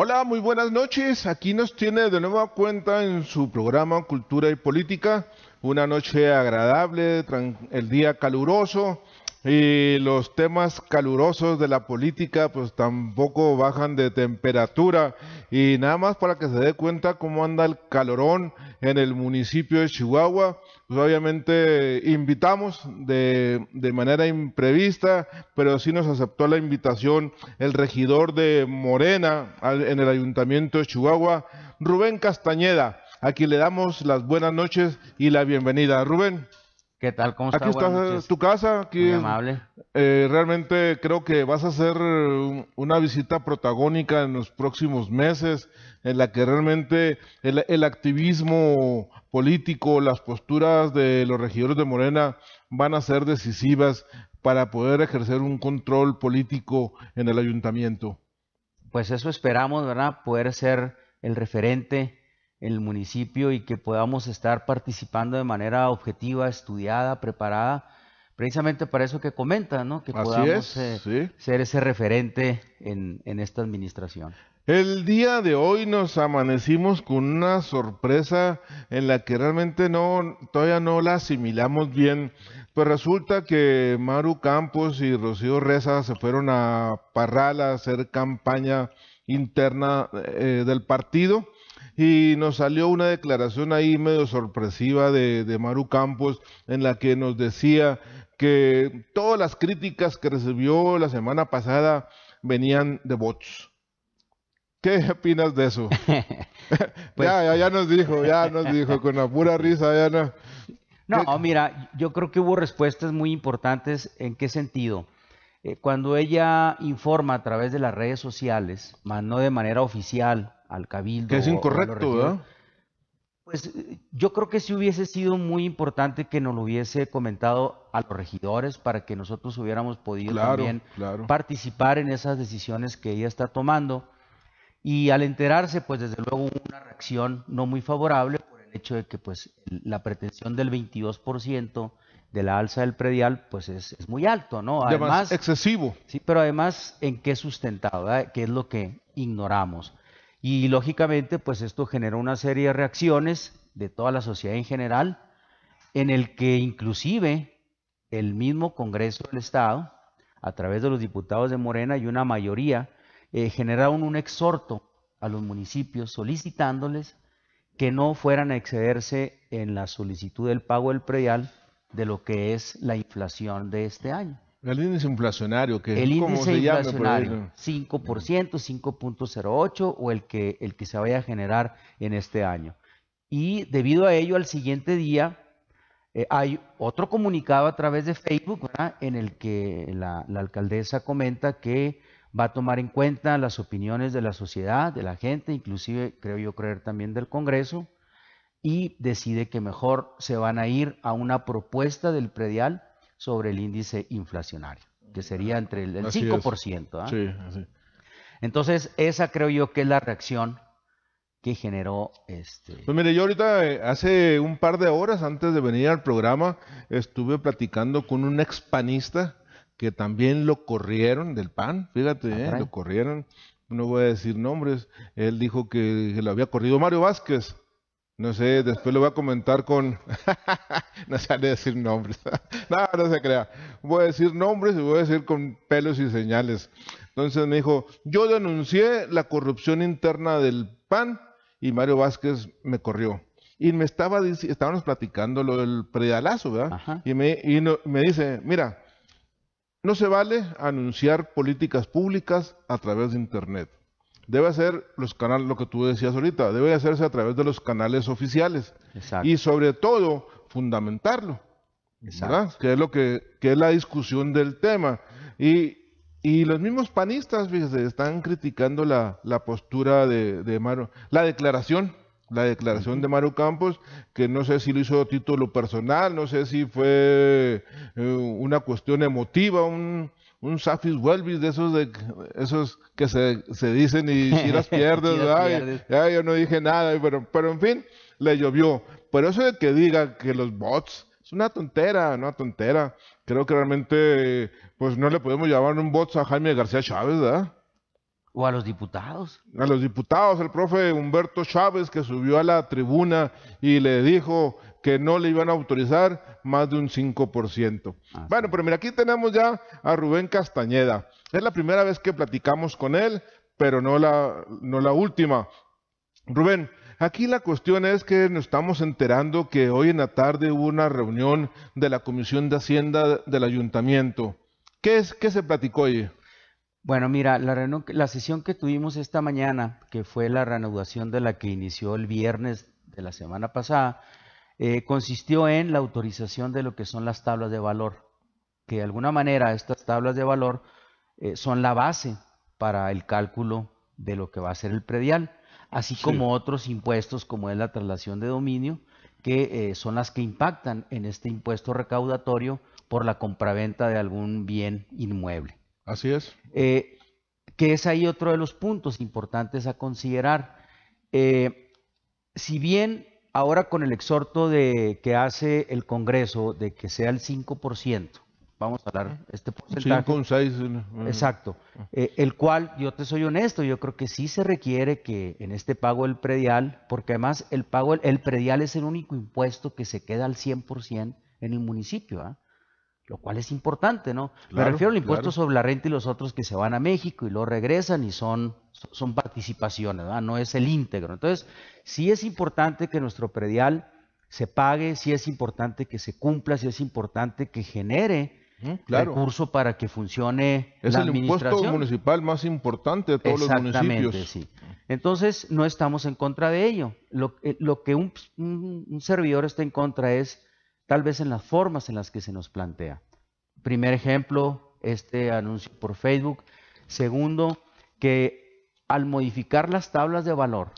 Hola, muy buenas noches. Aquí nos tiene de nueva cuenta en su programa Cultura y Política. Una noche agradable, el día caluroso, y los temas calurosos de la política pues tampoco bajan de temperatura y nada más para que se dé cuenta cómo anda el calorón en el municipio de Chihuahua pues obviamente invitamos de, manera imprevista pero sí nos aceptó la invitación el regidor de Morena en el ayuntamiento de Chihuahua Rubén Castañeda a quien le damos las buenas noches y la bienvenida Rubén ¿Qué tal? ¿Cómo estás? Aquí en tu casa. amable. Eh, realmente creo que vas a hacer una visita protagónica en los próximos meses, en la que realmente el, el activismo político, las posturas de los regidores de Morena van a ser decisivas para poder ejercer un control político en el ayuntamiento. Pues eso esperamos, ¿verdad? Poder ser el referente en el municipio y que podamos estar participando de manera objetiva, estudiada, preparada, precisamente para eso que comenta, ¿no? que podamos eh, ser ese referente en, esta administración. El día de hoy nos amanecimos con una sorpresa en la que realmente no, todavía no la asimilamos bien. Pues resulta que Maru Campos y Rocío Reza se fueron a Parral a hacer campaña interna eh, del partido y nos salió una declaración ahí medio sorpresiva de, Maru Campos en la que nos decía que todas las críticas que recibió la semana pasada venían de bots. ¿Qué opinas de eso? ya, ya, nos dijo, ya nos dijo, con la pura risa, ya no. No, mira, yo creo que hubo respuestas muy importantes. ¿En qué sentido? Eh, cuando ella informa a través de las redes sociales, más no de manera oficial, al cabildo. Que es incorrecto, Pues yo creo que sí hubiese sido muy importante que nos lo hubiese comentado a los regidores para que nosotros hubiéramos podido también participar en esas decisiones que ella está tomando. Y al enterarse, pues desde luego hubo una reacción no muy favorable por el hecho de que pues la pretensión del 22% de la alza del predial pues es, muy alto, ¿no? Además, excesivo. Sí, pero además en qué sustentado, ¿Qué es lo que ignoramos. Y lógicamente, pues esto generó una serie de reacciones de toda la sociedad en general, en el que inclusive el mismo Congreso del Estado, a través de los diputados de Morena y una mayoría, eh, generaron un exhorto a los municipios solicitándoles que no fueran a excederse en la solicitud del pago del predial de lo que es la inflación de este año. El índice inflacionario, que el índice inflacionario, 5%, 5.08 o el que, el que se vaya a generar en este año. Y debido a ello, al siguiente día eh, hay otro comunicado a través de Facebook en el que la alcaldesa comenta que va a tomar en cuenta las opiniones de la sociedad, de la gente, inclusive creo yo creer también del Congreso, y decide que mejor se van a ir a una propuesta del predial sobre el índice inflacionario, que sería entre el, 5%. ¿ah? Entonces, esa creo yo que es la reacción que generó este. Pues mire, yo ahorita, eh, hace un par de horas antes de venir al programa, estuve platicando con un expanista que también lo corrieron del PAN, fíjate, ah, ¿eh? lo corrieron, no voy a decir nombres, él dijo que lo había corrido Mario Vázquez, no sé, después lo voy a comentar con... no sale decir nombres. no, no se crea. Voy a decir nombres y voy a decir con pelos y señales. Entonces me dijo, yo denuncié la corrupción interna del PAN y Mario Vázquez me corrió. Y me estaba estábamos platicando lo del predalazo, ¿verdad? Y, me, y me dice, mira, no se vale anunciar políticas públicas a través de Internet debe hacer los canales, lo que tú decías ahorita, debe hacerse a través de los canales oficiales. Exacto. Y sobre todo, fundamentarlo. Exacto. Que es lo que, es la discusión del tema. Y, los mismos panistas, fíjese, están criticando la, postura de, de la declaración, la declaración de Maru Campos, que no sé si lo hizo a título personal, no sé si fue eh, una cuestión emotiva, un, un Safis Welvis de esos de esos que se, dicen y las pierdes, yo no dije nada, pero, pero en fin, le llovió. Pero eso de que diga que los bots es una tontera, una tontera. Creo que realmente pues no le podemos llamar un bots a Jaime García Chávez, ¿verdad? O a los diputados. A los diputados, el profe Humberto Chávez que subió a la tribuna y le dijo, que no le iban a autorizar más de un 5%. bueno, pero mira, aquí tenemos ya a Rubén Castañeda. Es la primera vez que platicamos con él, pero no la, última. Rubén, aquí la cuestión es que nos estamos enterando que hoy en la tarde hubo una reunión de la Comisión de Hacienda del Ayuntamiento. ¿Qué, es, qué se platicó hoy? Bueno, mira, la, la sesión que tuvimos esta mañana, que fue la reanudación de la que inició el viernes de la semana pasada, eh, consistió en la autorización de lo que son las tablas de valor, que de alguna manera estas tablas de valor eh, son la base para el cálculo de lo que va a ser el predial, así como otros impuestos como es la traslación de dominio, que eh, son las que impactan en este impuesto recaudatorio por la compraventa de algún bien inmueble. Así es. que es ahí otro de los puntos importantes a considerar. si bien Ahora con el exhorto de que hace el Congreso de que sea el 5%, vamos a hablar este porcentaje. 5, Exacto. Eh, el cual, yo te soy honesto, yo creo que sí se requiere que en este pago el predial, porque además el pago el predial es el único impuesto que se queda al 100% en el municipio. Ah lo cual es importante, ¿no? Me refiero al impuesto sobre la renta y los otros que se van a México y luego regresan y son, son participaciones, ¿verdad? no es el íntegro. Entonces, sí es importante que nuestro predial se pague, sí es importante que se cumpla, sí es importante que genere recurso para que funcione la administración. Es el impuesto municipal más importante de todos los municipios. Sí. Entonces, no estamos en contra de ello. Lo, eh, lo que un, un servidor está en contra es tal vez en las formas en las que se nos plantea. Primer ejemplo, este anuncio por Facebook. Segundo, que al modificar las tablas de valor,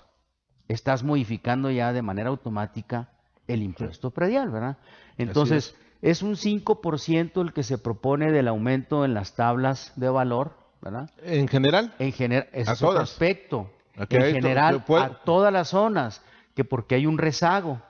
estás modificando ya de manera automática el impuesto predial, ¿verdad? Entonces, es. un 5% el que se propone del aumento en las tablas de valor, ¿verdad? En general. En general, es un aspecto. en general, a todas las zonas, que porque hay un rezago,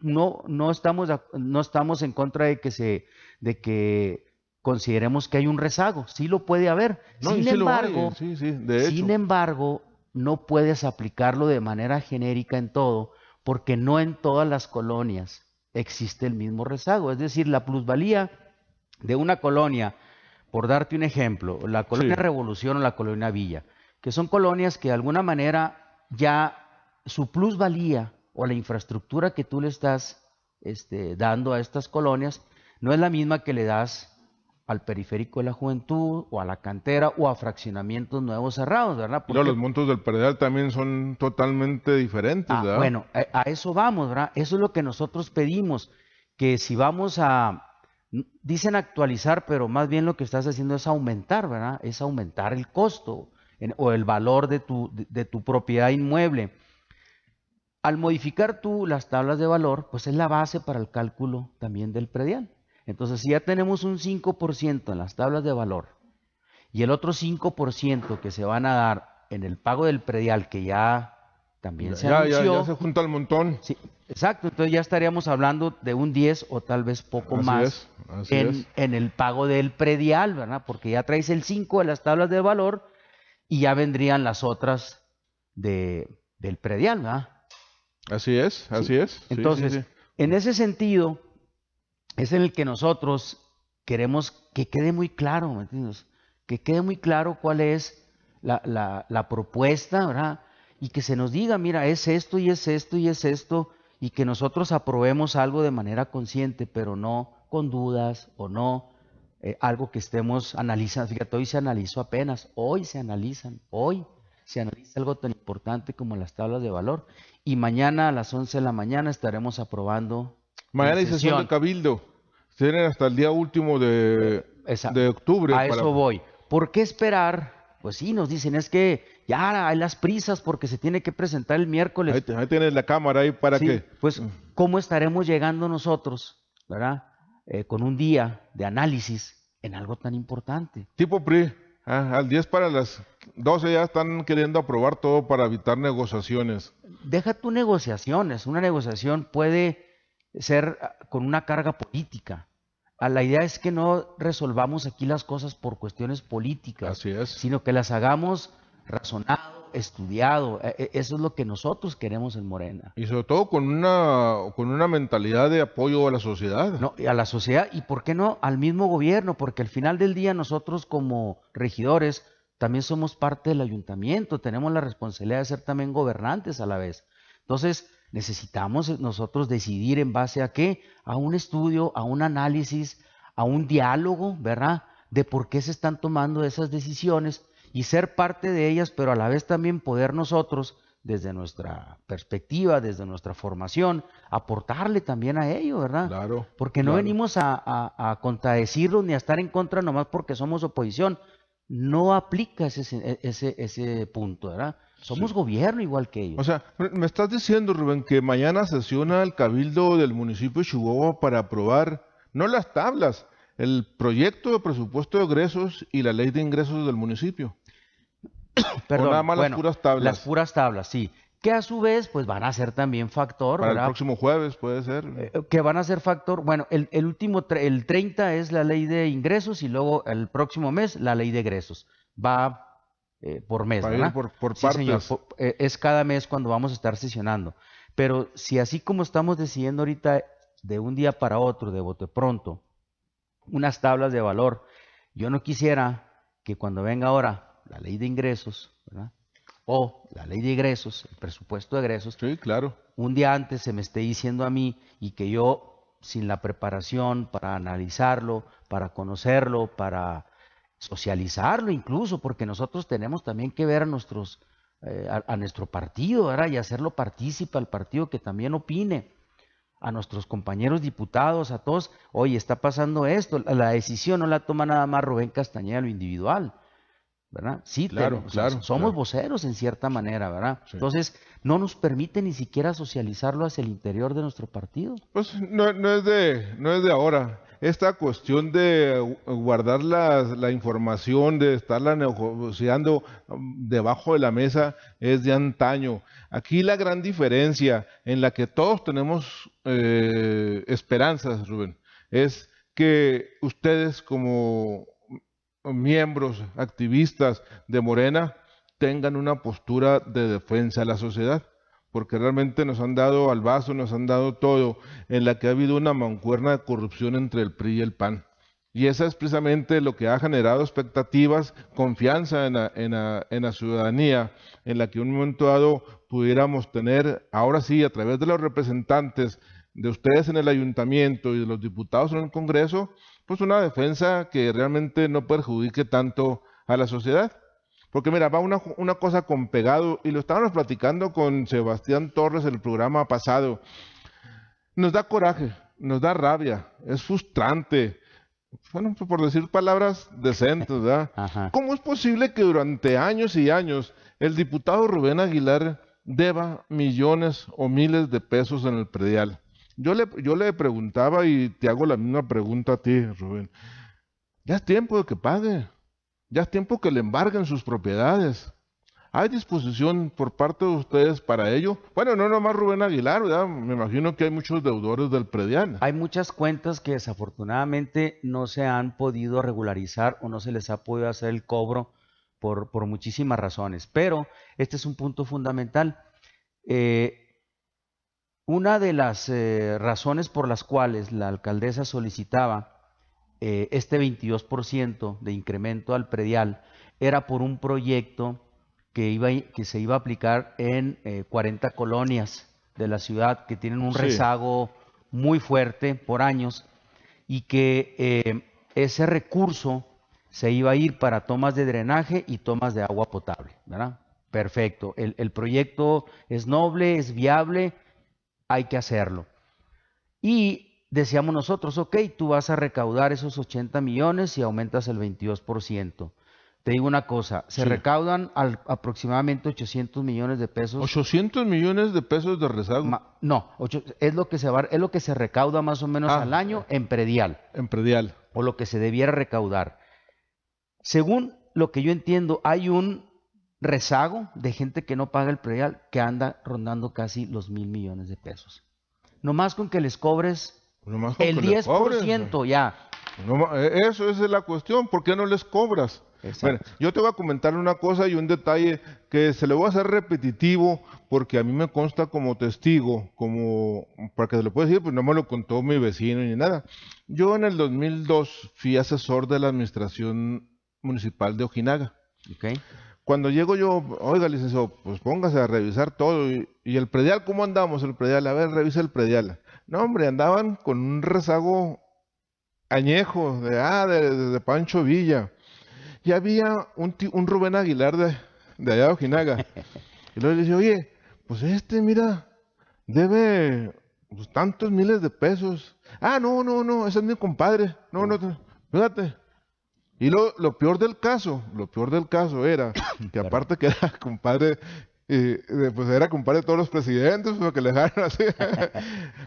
no, no, estamos, no estamos en contra de que, se, de que consideremos que hay un rezago, sí lo puede haber. sin embargo, no puedes aplicarlo de manera genérica en todo, porque no en todas las colonias existe el mismo rezago. Es decir, la plusvalía de una colonia, por darte un ejemplo, la colonia Revolución o la colonia Villa, que son colonias que de alguna manera ya su plusvalía o la infraestructura que tú le estás este, dando a estas colonias no es la misma que le das al periférico de la juventud o a la cantera o a fraccionamientos nuevos cerrados, ¿verdad? los montos del perder también son totalmente diferentes, ah, ¿verdad? Bueno, eh, a, eso vamos, ¿verdad? Eso es lo que nosotros pedimos, que si vamos a, dicen actualizar, pero más bien lo que estás haciendo es aumentar, ¿verdad? Es aumentar el costo o el valor de tu, de tu propiedad inmueble al modificar tú las tablas de valor, pues es la base para el cálculo también del predial. Entonces, si ya tenemos un 5% en las tablas de valor y el otro 5% que se van a dar en el pago del predial que ya también se anunció. Ya, se junta el montón. Sí, exacto, entonces ya estaríamos hablando de un 10 o tal vez poco más en, el pago del predial, ¿verdad? Porque ya traes el 5 de las tablas de valor y ya vendrían las otras de, del predial, ¿verdad? Así es, así es. Entonces, en ese sentido, es en el que nosotros queremos que quede muy claro, entiendes? que quede muy claro cuál es la, la, la propuesta, ¿verdad? Y que se nos diga, mira, es esto y es esto y es esto, y que nosotros aprobemos algo de manera consciente, pero no con dudas o no eh, algo que estemos analizando. Fíjate, hoy se analizó apenas, hoy se analizan, hoy se analiza algo tan importante como las tablas de valor. Y mañana a las 11 de la mañana estaremos aprobando. Mañana hay sesión de cabildo. Tienen hasta el día último de, octubre. A eso voy. ¿Por qué esperar? Pues sí, nos dicen, es que ya hay las prisas porque se tiene que presentar el miércoles. Ahí, tienes la cámara ahí para que... Pues, mm. ¿cómo estaremos llegando nosotros, verdad? Eh, con un día de análisis en algo tan importante. Tipo PRI. Ah, al 10 para las 12 ya están queriendo aprobar todo para evitar negociaciones. Deja tu negociaciones. Una negociación puede ser ah, con una carga política. Ah, la idea es que no resolvamos aquí las cosas por cuestiones políticas, sino que las hagamos razonadas estudiado. E, e, eso es lo que nosotros queremos en Morena. Y sobre todo con una, con una mentalidad de apoyo a la sociedad. No, a la sociedad y, ¿por qué no, al mismo gobierno? Porque al final del día nosotros como regidores también somos parte del ayuntamiento, tenemos la responsabilidad de ser también gobernantes a la vez. Entonces, necesitamos nosotros decidir en base a qué? A un estudio, a un análisis, a un diálogo, ¿verdad? De por qué se están tomando esas decisiones y ser parte de ellas, pero a la vez también poder nosotros, desde nuestra perspectiva, desde nuestra formación, aportarle también a ellos, ¿verdad? Claro. Porque no venimos a, a, contradecirlos ni a estar en contra nomás porque somos oposición. No aplica ese, ese, ese punto, ¿verdad? Somos gobierno igual que ellos. O sea, me estás diciendo, Rubén, que mañana sesiona el Cabildo del municipio de Chihuahua para aprobar, no las tablas, el proyecto de presupuesto de egresos y la ley de ingresos del municipio. Perdón, las puras tablas. Las tablas, sí. Que a su vez, pues van a ser también factor. Para el próximo jueves puede ser. Eh, que van a ser factor. Bueno, el, último, el 30 es la ley de ingresos y luego el próximo mes la ley de egresos. Va eh, por mes, ¿verdad? Por, sí, Señor, eh, es cada mes cuando vamos a estar sesionando. Pero si así como estamos decidiendo ahorita de un día para otro, de bote pronto, unas tablas de valor, yo no quisiera que cuando venga ahora la ley de ingresos, O la ley de ingresos, el presupuesto de egresos. Sí, claro. Un día antes se me esté diciendo a mí y que yo, sin la preparación para analizarlo, para conocerlo, para socializarlo incluso, porque nosotros tenemos también que ver a nuestros, eh, a, nuestro partido, ¿verdad? Y hacerlo partícipe al partido que también opine, a nuestros compañeros diputados, a todos, oye, está pasando esto, la decisión no la toma nada más Rubén Castañeda lo individual, ¿verdad? Sí, claro, claro, somos voceros en cierta manera, ¿verdad? Entonces, no nos permite ni siquiera socializarlo hacia el interior de nuestro partido. Pues no, es, de, no es de ahora. Esta cuestión de guardar la, la información, de estarla negociando debajo de la mesa, es de antaño. Aquí la gran diferencia en la que todos tenemos eh, esperanzas, Rubén, es que ustedes como miembros activistas de Morena tengan una postura de defensa a la sociedad, porque realmente nos han dado al vaso, nos han dado todo, en la que ha habido una mancuerna de corrupción entre el PRI y el PAN. Y esa es precisamente lo que ha generado expectativas, confianza en la, en la, ciudadanía, en la que un momento dado pudiéramos tener, ahora sí, a través de los representantes de ustedes en el ayuntamiento y de los diputados en el Congreso, pues una defensa que realmente no perjudique tanto a la sociedad. Porque mira, va una, una cosa con pegado, y lo estábamos platicando con Sebastián Torres en el programa pasado. Nos da coraje, nos da rabia, es frustrante. Bueno, pues, por decir palabras decentes, ¿verdad? ¿Cómo es posible que durante años y años el diputado Rubén Aguilar deba millones o miles de pesos en el predial? Yo le, yo le preguntaba y te hago la misma pregunta a ti, Rubén. Ya es tiempo de que pague. Ya es tiempo que le embarguen sus propiedades. ¿Hay disposición por parte de ustedes para ello? Bueno, no nomás Rubén Aguilar, Me imagino que hay muchos deudores del predial. Hay muchas cuentas que desafortunadamente no se han podido regularizar o no se les ha podido hacer el cobro por, por muchísimas razones. Pero este es un punto fundamental. Eh, una de las eh, razones por las cuales la alcaldesa solicitaba eh, este 22% de incremento al predial era por un proyecto que, iba, que se iba a aplicar en 40 eh, colonias de la ciudad que tienen un rezago muy fuerte por años y que ese recurso se iba a ir para tomas de drenaje y tomas de agua potable. ¿verdad? Perfecto. El, el proyecto es noble, es viable hay que hacerlo. Y decíamos nosotros, ok, tú vas a recaudar esos 80 millones y aumentas el 22%. Te digo una cosa, se recaudan aproximadamente 800 millones de pesos. 800 millones de pesos de rezago. no, es lo que se va, es lo que se recauda más o menos ah. al año en predial. En predial. O lo que se debiera recaudar. Según lo que yo entiendo, hay un rezago de gente que no paga el predial que anda rondando casi los mil millones de pesos. Nomás con que les cobres el 10% ya. No, eh, eso es la cuestión, ¿por qué no les cobras? Bueno, yo te voy a comentar una cosa y un detalle que se le va a hacer repetitivo porque a mí me consta como testigo, como para que se lo pueda decir, pues no me lo contó mi vecino ni nada. Yo en el 2002 fui asesor de la administración municipal de Ojinaga. Okay. Cuando llego yo, oiga, licenciado, pues póngase a revisar todo. Y, el predial, ¿cómo andamos el predial? A ver, revisa el predial. No, hombre, andaban con un rezago añejo de, ah, de, Pancho Villa. Y había un, Rubén Aguilar de, de allá de Ojinaga. Y luego le dice, oye, pues este, mira, debe pues, tantos miles de pesos. Ah, no, no, no, ese es mi compadre. No, no, fíjate. Y lo, peor del caso, lo peor del caso era que aparte que era compadre, eh, pues era compadre de todos los presidentes, lo pues, que le dejaron así.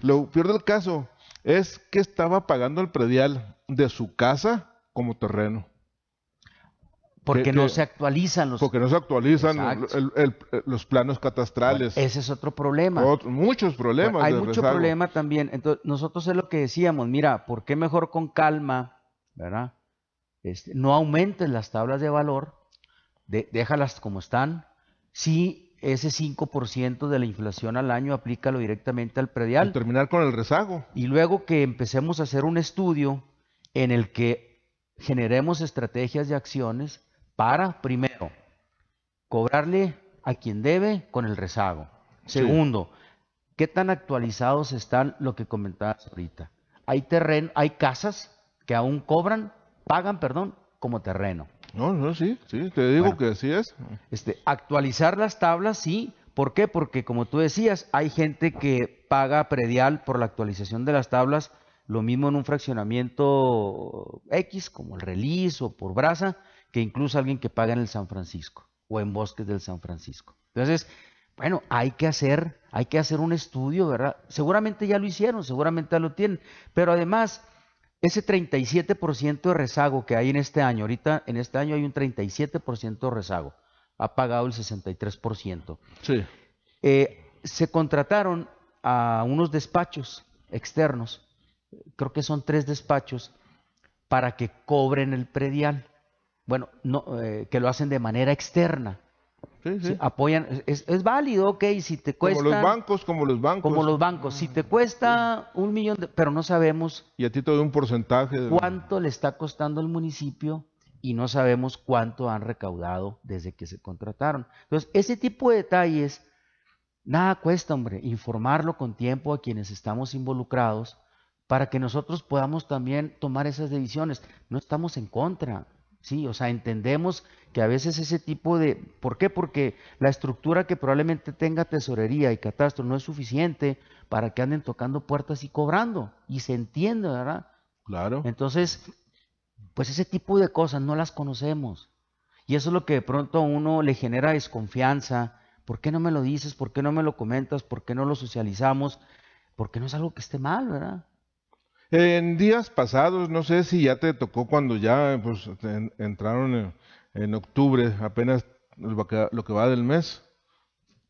lo peor del caso es que estaba pagando el predial de su casa como terreno. Porque no se actualizan los... Porque no se actualizan los planos catastrales. ese es otro problema. muchos problemas. hay mucho problema también. Entonces, nosotros es lo que decíamos, mira, ¿por qué mejor con calma, verdad? Este, no aumentes las tablas de valor, déjalas como están. Si ese 5% de la inflación al año, aplícalo directamente al predial. terminar con el rezago. Y luego que empecemos a hacer un estudio en el que generemos estrategias de acciones para, primero, cobrarle a quien debe con el rezago. Segundo, ¿qué tan actualizados están lo que comentabas ahorita? Hay terreno, hay casas que aún cobran pagan, perdón, como terreno. No, no, sí, sí, te digo que así es. Este, actualizar las tablas, sí. ¿Por qué? Porque como tú decías, hay gente que paga predial por la actualización de las tablas, lo mismo en un fraccionamiento X, como el release o por brasa, que incluso alguien que paga en el San Francisco o en bosques del San Francisco. Entonces, bueno, hay que hacer, hay que hacer un estudio, ¿verdad? Seguramente ya lo hicieron, seguramente ya lo tienen, pero además ese 37% de rezago que hay en este año, ahorita en este año hay un 37% de rezago, ha pagado el 63%. Sí. Eh, se contrataron a unos despachos externos, creo que son tres despachos, para que cobren el predial. Bueno, no, eh, que lo hacen de manera externa. Apoyan, es, válido, ok, si te cuesta... Como los bancos, como los bancos. Como los bancos, si te cuesta un millón, de, pero no sabemos... Y a ti te un porcentaje. ¿Cuánto le está costando al municipio? Y no sabemos cuánto han recaudado desde que se contrataron. Entonces, ese tipo de detalles, nada cuesta, hombre, informarlo con tiempo a quienes estamos involucrados para que nosotros podamos también tomar esas decisiones. No estamos en contra, Sí, o sea, entendemos que a veces ese tipo de... ¿Por qué? Porque la estructura que probablemente tenga tesorería y catastro no es suficiente para que anden tocando puertas y cobrando. Y se entiende, ¿verdad? Claro. Entonces, pues ese tipo de cosas no las conocemos. Y eso es lo que de pronto a uno le genera desconfianza. ¿Por qué no me lo dices? ¿Por qué no me lo comentas? ¿Por qué no lo socializamos? Porque no es algo que esté mal, ¿verdad? En días pasados, no sé si ya te tocó cuando ya pues, entraron en, octubre, apenas lo que, va del mes,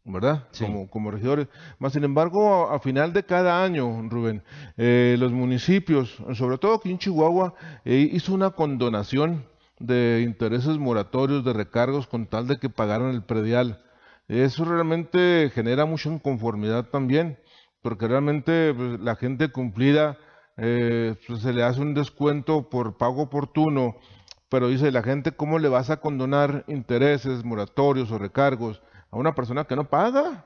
¿verdad? Como, regidores. Más sin embargo, a, final de cada año, Rubén, eh, los municipios, sobre todo aquí en Chihuahua, eh, hizo una condonación de intereses moratorios, de recargos, con tal de que pagaran el predial. Eso realmente genera mucha inconformidad también, porque realmente pues, la gente cumplida eh, pues, se le hace un descuento por pago oportuno, pero dice la gente, ¿cómo le vas a condonar intereses, moratorios o recargos a una persona que no paga?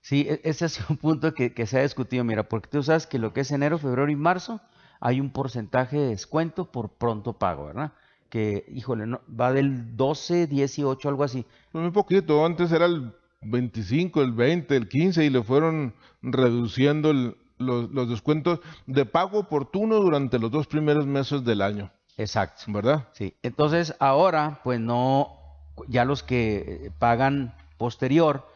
Sí, e-, ese es un punto que, se ha discutido, mira, porque tú sabes que lo que es enero, febrero y marzo hay un porcentaje de descuento por pronto pago, ¿verdad? Que, híjole, no, va del 12, 18, algo así. Pues, muy poquito, antes era el 25, el 20, el 15 y le fueron reduciendo el, los, descuentos de pago oportuno durante los dos primeros meses del año. Exacto. ¿Verdad? Sí. Entonces, ahora, pues no, ya los que pagan posterior,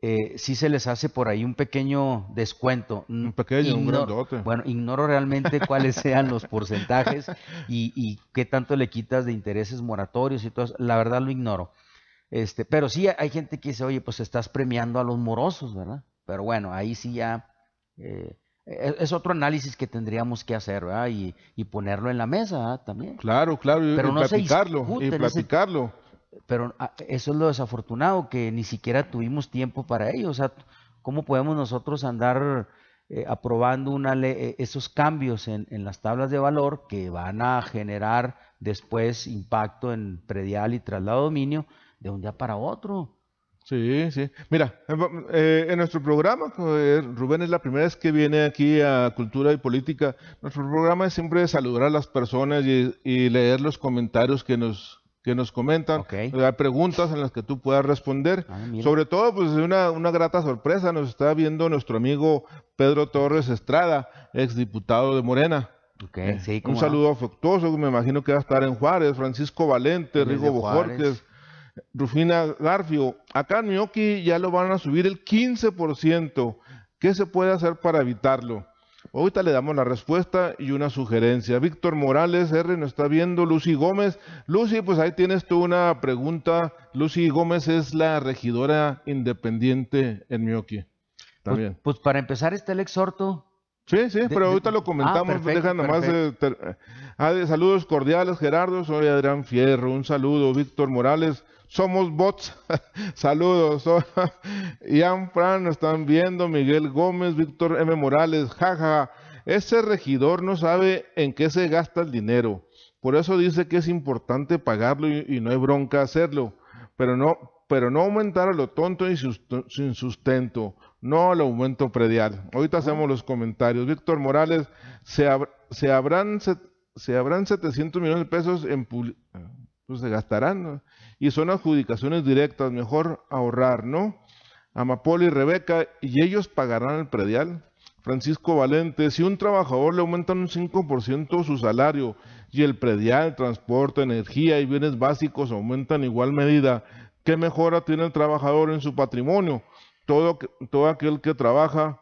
eh, sí se les hace por ahí un pequeño descuento. Un pequeño, un un grandote. Bueno, ignoro realmente cuáles sean los porcentajes y, y, qué tanto le quitas de intereses moratorios y todo eso. La verdad lo ignoro. Este, pero sí hay gente que dice, oye, pues estás premiando a los morosos, ¿verdad? Pero bueno, ahí sí ya eh, e-, es otro análisis que tendríamos que hacer, Y, ponerlo en la mesa también. Claro, claro, y, platicarlo, y platicarlo. pero ah, eso es lo desafortunado, que ni siquiera tuvimos tiempo para ello. O sea, ¿cómo podemos nosotros andar eh, aprobando una eh, esos cambios en, las tablas de valor que van a generar después impacto en predial y traslado de dominio de un día para otro? Sí, sí. Mira, eh, eh, en nuestro programa, eh, Rubén es la primera vez que viene aquí a Cultura y Política. Nuestro programa es siempre saludar a las personas y, leer los comentarios que nos que nos comentan, hay preguntas en las que tú puedas responder. Ah, Sobre todo, pues una, una grata sorpresa nos está viendo nuestro amigo Pedro Torres Estrada, exdiputado de Morena. un saludo afectuoso, me imagino que va a estar en Juárez, Francisco Valente, Rigo Bojorques, Rufina Garfio, acá en Miyoki ya lo van a subir el 15%. ¿Qué se puede hacer para evitarlo? Ahorita le damos la respuesta y una sugerencia. Víctor Morales R nos está viendo, Lucy Gómez. Lucy, pues ahí tienes tú una pregunta. Lucy Gómez es la regidora independiente en Miyoki. También. Pues, pues, para empezar está el exhorto. Sí, sí, pero ahorita lo ah, comentamos. Eh, ah, saludos cordiales, Gerardo. Soy Adrián Fierro. Un saludo, Víctor Morales somos bots. Saludos. Ian Fran, están viendo. Miguel Gómez, Víctor M. Morales. Jaja. Ese regidor no sabe en qué se gasta el dinero. Por eso dice que es importante pagarlo y, no hay bronca hacerlo. Pero no, pero no aumentar a lo tonto y sin sustento. No al aumento predial. Ahorita hacemos los comentarios. Víctor Morales, se, se habrán... Se, se habrán 700 millones de pesos en eh, pues se gastarán y son adjudicaciones directas, mejor ahorrar, ¿no? Amapola y Rebeca, y ellos pagarán el predial. Francisco Valente, si un trabajador le aumentan un 5% su salario y el predial, transporte, energía y bienes básicos aumentan igual medida, ¿qué mejora tiene el trabajador en su patrimonio? Todo, todo aquel que trabaja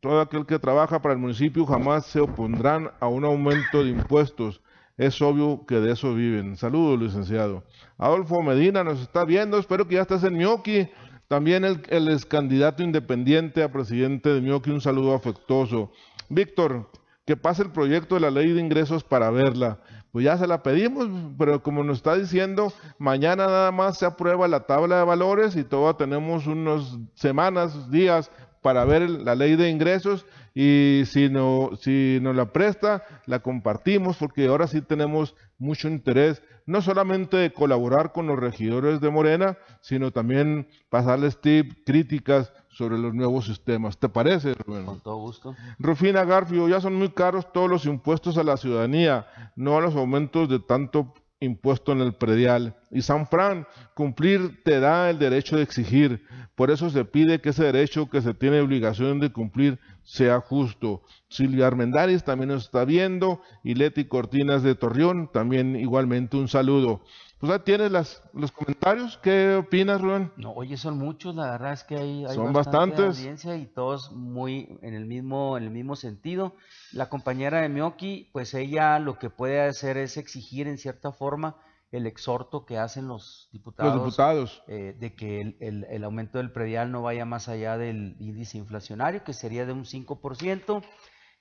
todo aquel que trabaja para el municipio jamás se opondrán a un aumento de impuestos. Es obvio que de eso viven. Saludos, licenciado. Adolfo Medina nos está viendo. Espero que ya estés en Mioki. También el, el candidato independiente a presidente de Mioki. Un saludo afectuoso. Víctor, que pase el proyecto de la ley de ingresos para verla. Pues ya se la pedimos, pero como nos está diciendo, mañana nada más se aprueba la tabla de valores y todavía tenemos unas semanas, días para ver la ley de ingresos y si, no, si nos la presta, la compartimos porque ahora sí tenemos mucho interés, no solamente de colaborar con los regidores de Morena, sino también pasarles tip críticas sobre los nuevos sistemas. ¿Te parece, Rubén? Con todo gusto. Rufina Garfio, ya son muy caros todos los impuestos a la ciudadanía, no a los aumentos de tanto impuesto en el predial. Y San Fran, cumplir te da el derecho de exigir. Por eso se pide que ese derecho que se tiene obligación de cumplir sea justo. Silvia Armendáriz también nos está viendo y Leti Cortinas de Torreón también igualmente un saludo. Pues tienes las, los comentarios. ¿Qué opinas, Rubén? No, oye, son muchos. La verdad es que hay, hay son bastante audiencia y todos muy en el mismo en el mismo sentido. La compañera de Mioki, pues ella lo que puede hacer es exigir en cierta forma el exhorto que hacen los diputados, eh, de que el, aumento del predial no vaya más allá del índice inflacionario, que sería de un 5%,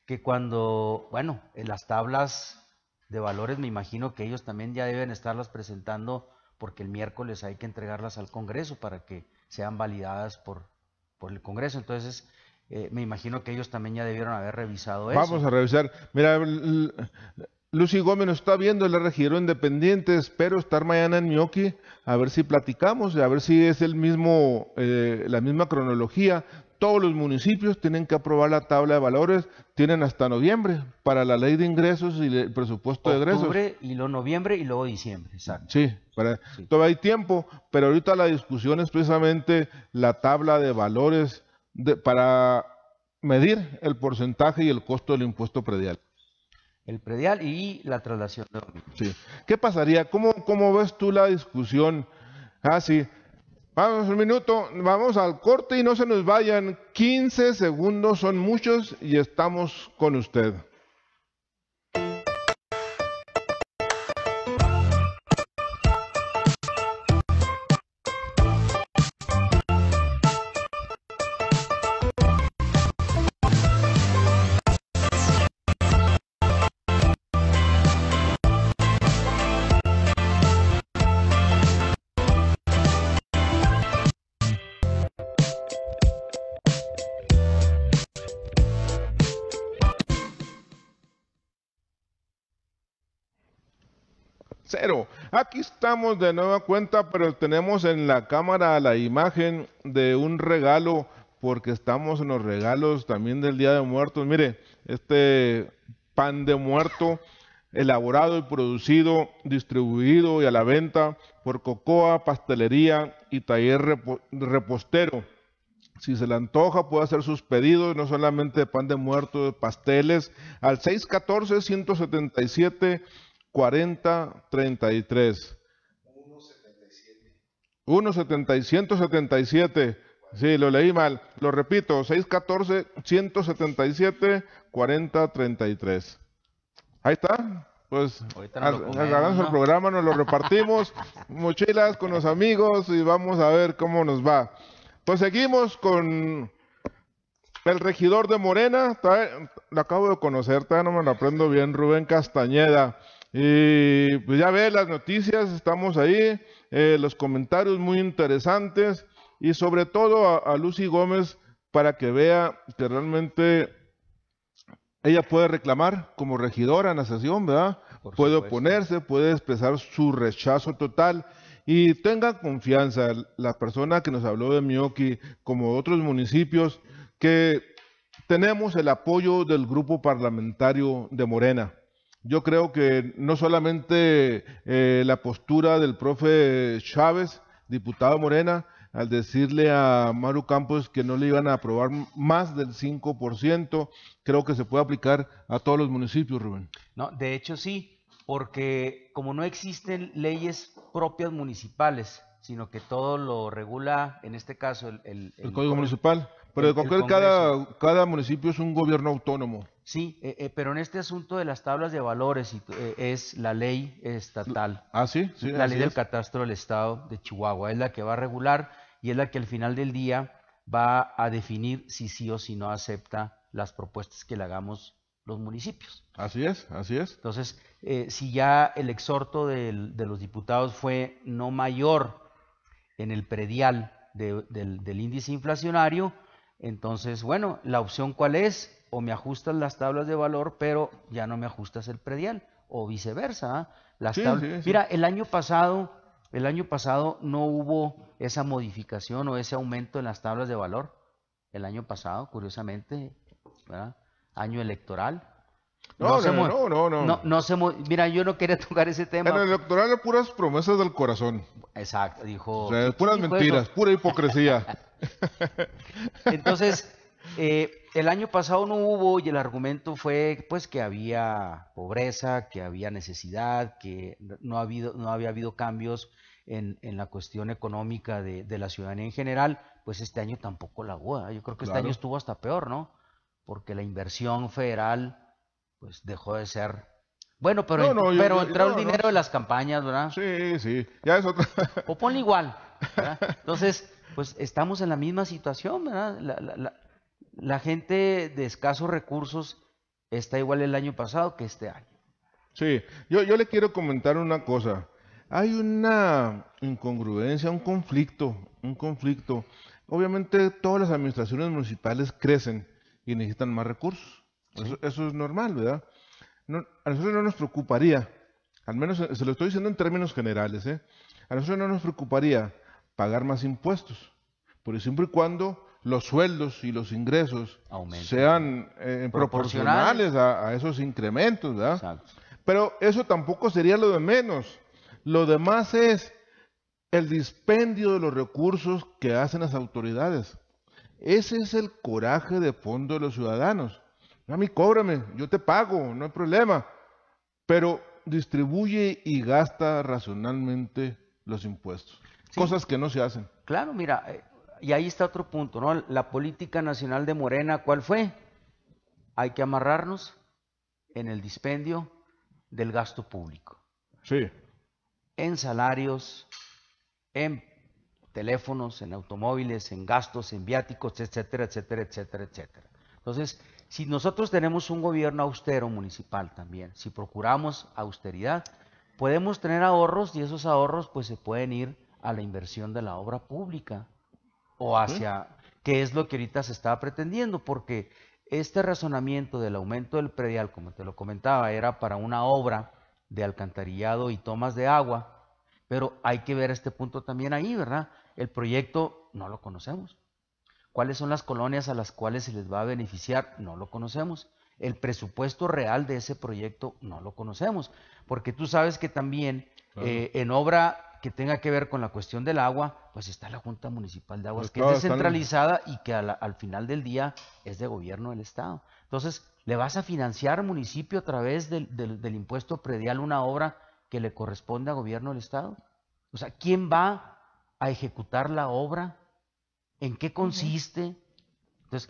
que cuando, bueno, en las tablas de valores, me imagino que ellos también ya deben estarlas presentando porque el miércoles hay que entregarlas al Congreso para que sean validadas por, por el Congreso. Entonces, eh, me imagino que ellos también ya debieron haber revisado Vamos eso. Vamos a revisar. Mira, Lucy Gómez nos está viendo, es la regidora independiente, espero estar mañana en Miyoki, a ver si platicamos, a ver si es el mismo, eh, la misma cronología todos los municipios tienen que aprobar la tabla de valores, tienen hasta noviembre para la ley de ingresos y el presupuesto de ingresos. Octubre y luego noviembre y luego diciembre, exacto. Sí, todavía hay tiempo, pero ahorita la discusión es precisamente la tabla de valores para medir el porcentaje y el costo del impuesto predial. El predial y la traslación de Sí. ¿Qué pasaría? ¿Cómo, ves tú la discusión? Ah, sí Vamos un minuto, vamos al corte y no se nos vayan. 15 segundos son muchos y estamos con usted. Aquí estamos de nueva cuenta, pero tenemos en la cámara la imagen de un regalo, porque estamos en los regalos también del Día de Muertos. Mire, este pan de muerto elaborado y producido, distribuido y a la venta por Cocoa, Pastelería y Taller Repostero. Si se le antoja, puede hacer sus pedidos, no solamente de pan de muerto, de pasteles, al 614 177 4033. 177. 177. Sí, lo leí mal. Lo repito, 614 177 40-33 Ahí está. Pues agarramos el programa, nos lo repartimos, mochilas con los amigos y vamos a ver cómo nos va. Pues seguimos con el regidor de Morena, lo acabo de conocer, todavía no me lo aprendo bien, Rubén Castañeda. Y pues ya ve las noticias, estamos ahí, eh, los comentarios muy interesantes y sobre todo a, Lucy Gómez para que vea que realmente ella puede reclamar como regidora en la sesión, ¿verdad? puede oponerse, puede expresar su rechazo total y tenga confianza la persona que nos habló de Mioki como otros municipios, que tenemos el apoyo del grupo parlamentario de Morena. Yo creo que no solamente eh, la postura del profe Chávez, diputado Morena, al decirle a Maru Campos que no le iban a aprobar más del 5%, creo que se puede aplicar a todos los municipios, Rubén. No, de hecho sí, porque como no existen leyes propias municipales, sino que todo lo regula, en este caso, el Código Municipal. Pero de cualquier cada, cada municipio es un gobierno autónomo. Sí, eh, eh, pero en este asunto de las tablas de valores eh, es la ley estatal. Ah, sí, sí La ley del catastro del Estado de Chihuahua es la que va a regular y es la que al final del día va a definir si sí o si no acepta las propuestas que le hagamos los municipios. Así es, así es. Entonces, si ya el exhorto de los diputados fue no mayor en el predial del, del índice inflacionario, entonces, bueno, la opción cuál es, o me ajustas las tablas de valor, pero ya no me ajustas el predial, o viceversa. ¿ah? Las Mira, el año pasado, el año pasado no hubo esa modificación o ese aumento en las tablas de valor. El año pasado, curiosamente, año electoral, no, no, no, no, no, se Mira, yo no quería tocar ese tema. En el puras promesas del corazón. Exacto, dijo. puras mentiras, pura hipocresía. Entonces, eh, el año pasado no hubo y el argumento fue pues que había pobreza, que había necesidad, que no, no había habido cambios en, en la cuestión económica de, de, la ciudadanía en general. Pues este año tampoco la hubo. ¿eh? Yo creo que este año estuvo hasta peor, ¿no? Porque la inversión federal pues dejó de ser. Bueno, pero, pero entró el dinero de las campañas, ¿verdad? Sí, sí, ya es otra. o ponle igual. Entonces, pues estamos en la misma situación, ¿verdad? La, la, la, la gente de escasos recursos está igual el año pasado que este año. Sí, yo, yo le quiero comentar una cosa. Hay una incongruencia, un conflicto, un conflicto. Obviamente todas las administraciones municipales crecen y necesitan más recursos. Eso, es normal, ¿verdad? a nosotros no nos preocuparía, al menos eh, se lo estoy diciendo en términos generales, ¿eh? a nosotros no nos preocuparía pagar más impuestos, porque siempre y cuando los sueldos y los ingresos sean eh, proporcionales, a, esos incrementos, ¿verdad? Pero eso tampoco sería lo de menos. Lo demás es el dispendio de los recursos que hacen las autoridades. Ese es el coraje de fondo de los ciudadanos. A mí cóbrame, yo te pago, no hay problema. Pero distribuye y gasta racionalmente los impuestos. Cosas que no se hacen. Claro, mira, eh, y ahí está otro punto, ¿no? La política nacional de Morena, ¿cuál fue? Hay que amarrarnos en el dispendio del gasto público. Sí. En salarios, en teléfonos, en automóviles, en gastos, en viáticos, etcétera, etcétera, etcétera, etcétera. Entonces, si nosotros tenemos un gobierno austero municipal también, si procuramos austeridad, podemos tener ahorros y esos ahorros pues se pueden ir a la inversión de la obra pública o hacia, qué es lo que ahorita se estaba pretendiendo, porque este razonamiento del aumento del predial, como te lo comentaba, era para una obra de alcantarillado y tomas de agua, pero hay que ver este punto también ahí, ¿verdad? El proyecto no lo conocemos. ¿Cuáles son las colonias a las cuales se les va a beneficiar? No lo conocemos. El presupuesto real de ese proyecto no lo conocemos, porque tú sabes que también eh, en obra que tenga que ver con la cuestión del agua, pues está la Junta Municipal de Aguas, pues que es descentralizada y que al final del día es de gobierno del Estado. Entonces, le vas a financiar municipio a través del, del, impuesto predial una obra que le corresponde a gobierno del Estado. O sea, ¿quién va a ejecutar la obra en qué consiste. Entonces,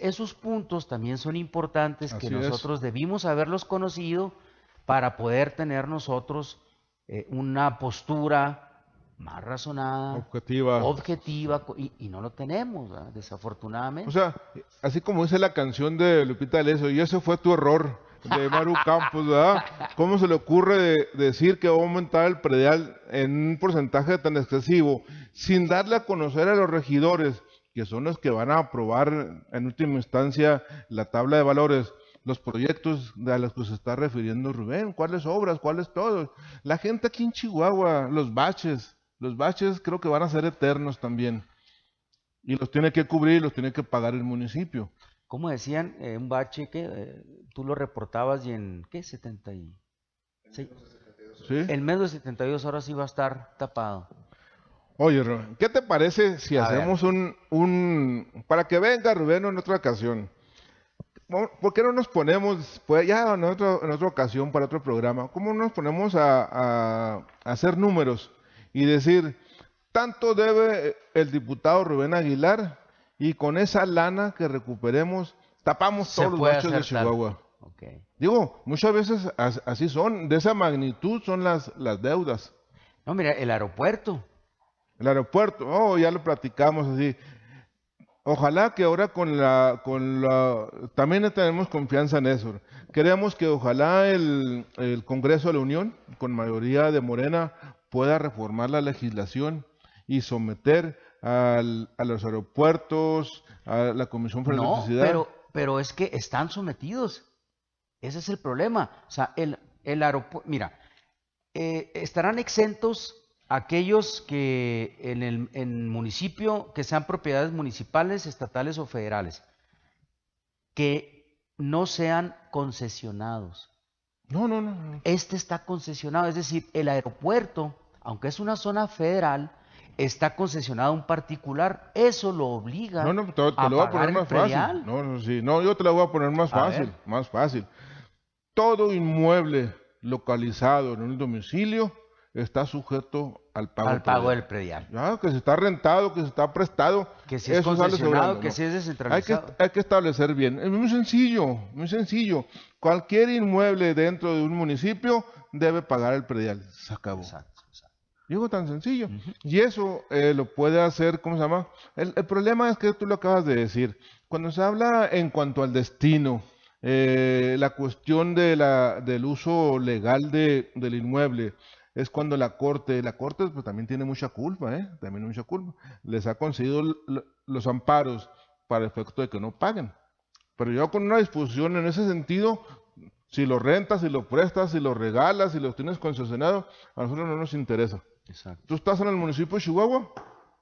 esos puntos también son importantes que nosotros debimos haberlos conocido para poder tener nosotros eh, una postura más razonada, objetiva, y, no lo tenemos, desafortunadamente. O sea, así como dice la canción de Lupita Leso, y ese fue tu error, de Maru Campos, ¿verdad? ¿Cómo se le ocurre decir que va a aumentar el predial en un porcentaje tan excesivo sin darle a conocer a los regidores, que son los que van a aprobar en última instancia la tabla de valores? los proyectos a los que se está refiriendo Rubén, cuáles obras, cuáles todos. La gente aquí en Chihuahua, los baches, los baches creo que van a ser eternos también. Y los tiene que cubrir, los tiene que pagar el municipio. Como decían? Eh, un bache que eh, tú lo reportabas y en, ¿qué? 70 y... Sí. ¿Sí? El mes de 72 horas iba a estar tapado. Oye, Rubén, ¿qué te parece si hacemos un, un, Para que venga Rubén en otra ocasión. ¿Por qué no nos ponemos, ya en, en otra ocasión para otro programa, cómo nos ponemos a hacer números y decir, tanto debe eh, el diputado Rubén Aguilar y con esa lana que recuperemos tapamos todos los baches de Chihuahua. Digo, muchas veces así son, de esa magnitud son las, las deudas. No, mira, el aeropuerto. El aeropuerto, oh, ya lo platicamos así. Ojalá que ahora con la, con la, también tenemos confianza en eso. Queremos que ojalá el, el Congreso de la Unión, con mayoría de Morena, pueda reformar la legislación y someter a los aeropuertos, a la Comisión Federal no, Pero, pero es que están sometidos. Ese es el problema. O sea, el, el aeropuerto. Mira, eh, estarán exentos aquellos que en el municipio, que sean propiedades municipales, estatales o federales, que no sean concesionados. no, no, no. Este está concesionado, es decir, el aeropuerto, aunque es una zona federal, está concesionado un particular, eso lo obliga. No, no, te, lo voy a poner más fácil. No, no, sí, no, yo te lo voy a poner más fácil, más fácil. Todo inmueble localizado en un domicilio está sujeto al pago, al pago del predial. que se está rentado, que se está prestado. Que si es concesionado, que si es descentralizado. Hay que, hay que, establecer bien. Es muy sencillo, muy sencillo. Cualquier inmueble dentro de un municipio debe pagar el predial. Se acabó. Exacto. Digo, tan sencillo. Y eso eh, lo puede hacer, ¿cómo se llama? El, problema es que tú lo acabas de decir. Cuando se habla en cuanto al destino, eh, la cuestión de la, del uso legal de, del inmueble, es cuando la corte, la corte pues también tiene mucha culpa, ¿eh? También mucha culpa. Les ha concedido los amparos para efecto de que no paguen. Pero yo con una disposición en ese sentido, si lo rentas, si lo prestas, si lo regalas, si lo tienes concesionado, a nosotros no nos interesa. Tú estás en el municipio de Chihuahua,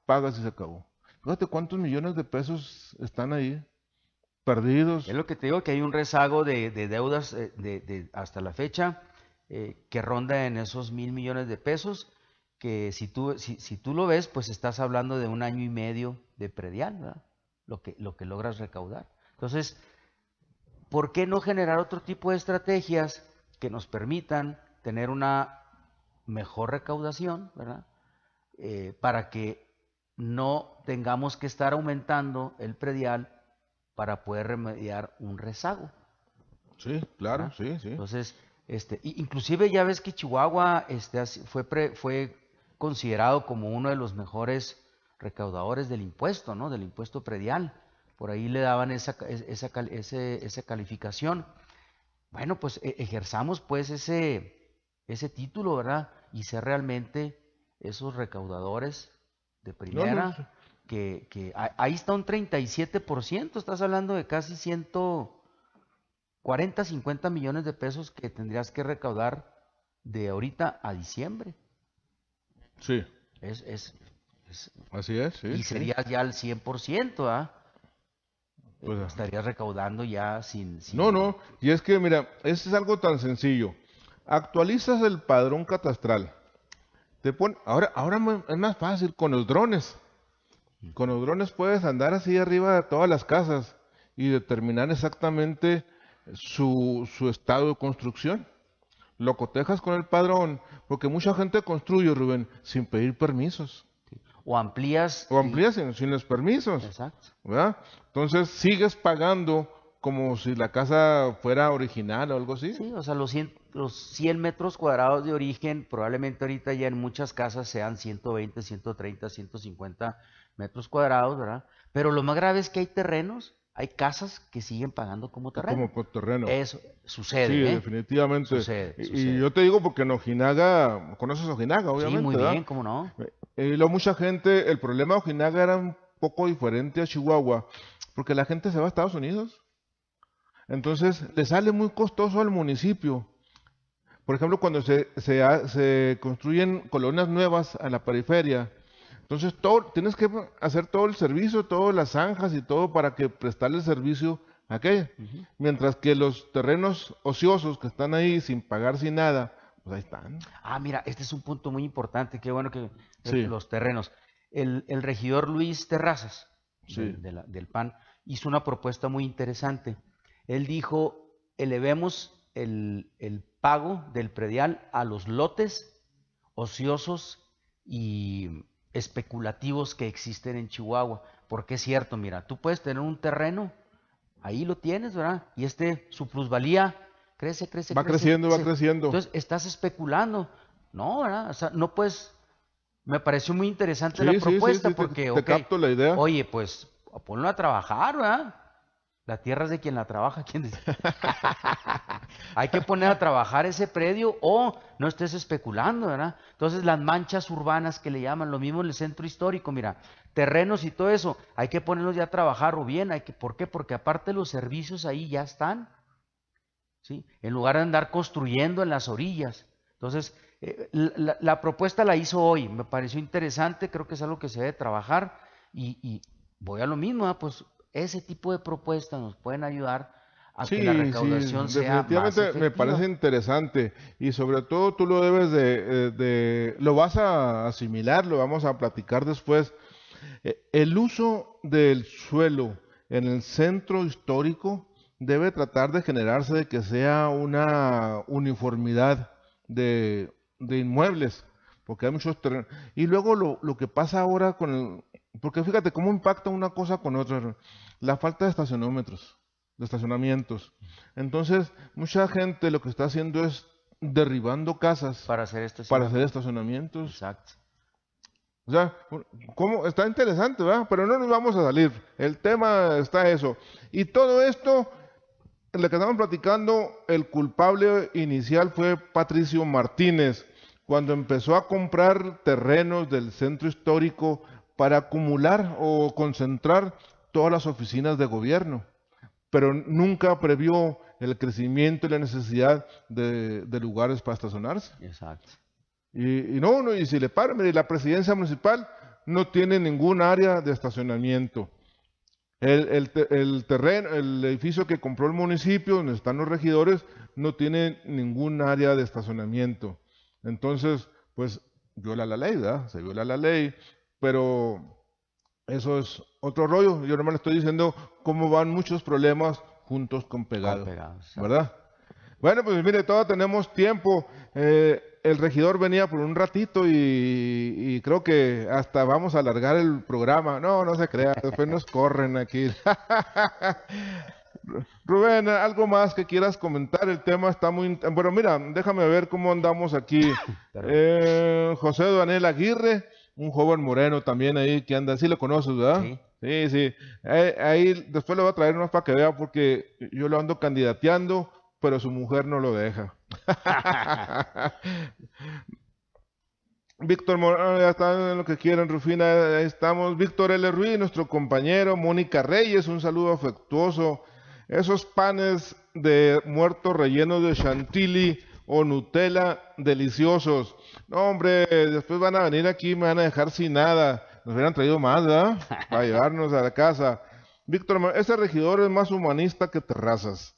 pagas y se acabó. Fíjate cuántos millones de pesos están ahí perdidos. Es lo que te digo, que hay un rezago de, deudas eh, de, hasta la fecha eh, que ronda en esos mil millones de pesos, que si tú, si, tú lo ves, pues estás hablando de un año y medio de predial, ¿verdad? Lo que, lo que logras recaudar. Entonces, ¿por qué no generar otro tipo de estrategias que nos permitan tener una mejor recaudación, ¿verdad? Eh, para que no tengamos que estar aumentando el predial para poder remediar un rezago. Sí, claro, sí, sí. Entonces, este, inclusive ya ves que Chihuahua este, fue, fue considerado como uno de los mejores recaudadores del impuesto, ¿no? Del impuesto predial. Por ahí le daban esa, esa, esa calificación. Bueno, pues e, ejerzamos pues ese, ese título, ¿verdad? Y ser realmente esos recaudadores de primera, que, ahí está un 37%, estás hablando de casi 140, 50 millones de pesos que tendrías que recaudar de ahorita a diciembre. Sí. Es, Así es, Y serías ya al 100%, ¿ah? Pues, estarías recaudando ya sin, No, no, y es que mira, eso es algo tan sencillo. Actualizas el padrón catastral. Te pone, ahora, ahora es más fácil con los drones. Con los drones puedes andar así arriba de todas las casas y determinar exactamente su, su estado de construcción. Lo cotejas con el padrón, porque mucha gente construye, Rubén, sin pedir permisos. O amplías. O amplías sin, los permisos. Exacto. Entonces sigues pagando como si la casa fuera original o algo así. Sí, o sea, los, los 100 metros cuadrados de origen, probablemente ahorita ya en muchas casas sean 120, 130, 150 metros cuadrados, ¿verdad? Pero lo más grave es que hay terrenos, hay casas que siguen pagando como terreno. Como terreno. Eso sucede. Sí, ¿eh? definitivamente. y, yo te digo porque en Ojinaga, conoces Ojinaga, obviamente. Sí, muy bien, cómo no. Eh, y lo mucha gente, el problema de Ojinaga era un poco diferente a Chihuahua, porque la gente se va a Estados Unidos. Entonces, le sale muy costoso al municipio por ejemplo, cuando se, se, se construyen colonias nuevas a la periferia, entonces todo, tienes que hacer todo el servicio, todas las zanjas y todo para que prestarle el servicio a aquella. Mientras que los terrenos ociosos que están ahí sin pagar, sin nada, pues ahí están. Ah, mira, este es un punto muy importante, qué bueno que los terrenos. El, regidor Luis Terrazas, del PAN, hizo una propuesta muy interesante. Él dijo, elevemos el, el pago del predial a los lotes ociosos y especulativos que existen en Chihuahua. Porque es cierto, mira, tú puedes tener un terreno, ahí lo tienes, ¿verdad? Y este, su plusvalía crece, crece, va crece. Va creciendo, va creciendo. Entonces, estás especulando. No, ¿verdad? O sea, no puedes... Me pareció muy interesante la propuesta porque... Te, capto la idea. Oye, pues ponlo a trabajar, ¿verdad? La tierra es de quien la trabaja. ¿quién dice? Hay que poner a trabajar ese predio o no estés especulando, ¿verdad? Entonces las manchas urbanas que le llaman, lo mismo en el centro histórico, mira, terrenos y todo eso, hay que ponerlos ya a trabajar o bien, hay que, ¿por qué? Porque aparte los servicios ahí ya están, ¿sí? En lugar de andar construyendo en las orillas. Entonces, eh, la, propuesta la hizo hoy, me pareció interesante, creo que es algo que se debe trabajar y, voy a lo mismo, pues ese tipo de propuestas nos pueden ayudar a que la recaudación sí, sea definitivamente me parece interesante y sobre todo tú lo debes eh, de, lo vas a asimilar, lo vamos a platicar después. E, el uso del suelo en el centro histórico debe tratar de generarse de que sea una uniformidad de, inmuebles, porque hay muchos terrenos. Y luego lo que pasa ahora con el, porque fíjate cómo impacta una cosa con otra. La falta de estacionómetros, de estacionamientos. Entonces, mucha gente lo que está haciendo es derribando casas para hacer estacionamientos. Para hacer estacionamientos. Exacto. O sea, está interesante, ¿verdad? Pero no nos vamos a salir. El tema está eso. Y todo esto, lo que estamos platicando, el culpable inicial fue Patricio Martínez, cuando empezó a comprar terrenos del centro histórico para acumular o concentrar todas las oficinas de gobierno, pero nunca previó el crecimiento y la necesidad de, lugares para estacionarse. Exacto. Y, no, no, y si le paran, mire, la presidencia municipal no tiene ningún área de estacionamiento. El, terreno, el edificio que compró el municipio, donde están los regidores, no tiene ningún área de estacionamiento. Entonces, pues viola la ley, ¿verdad? Se viola la ley, pero eso es otro rollo. Yo nomás le estoy diciendo cómo van muchos problemas juntos con pegados. ¿Verdad? Bueno, pues mire, todavía tenemos tiempo. Eh, el regidor venía por un ratito y, creo que hasta vamos a alargar el programa. No, no se crea, después nos corren aquí. Rubén, algo más que quieras comentar, el tema está muy... Bueno, mira, déjame ver cómo andamos aquí. Eh, José Duanel Aguirre, un joven moreno también ahí que anda, sí lo conoces, ¿verdad? Sí. Sí, Ahí, después lo voy a traer más para que vea porque yo lo ando candidateando, pero su mujer no lo deja. Víctor Moreno... ya están en lo que quieren Rufina, ahí estamos. Víctor L. Ruiz, nuestro compañero. Mónica Reyes, un saludo afectuoso. Esos panes de muerto relleno de chantilly o Nutella deliciosos. No, hombre, después van a venir aquí y me van a dejar sin nada. Nos hubieran traído más, ¿verdad? Para llevarnos a la casa. Víctor, ese regidor es más humanista que terrazas.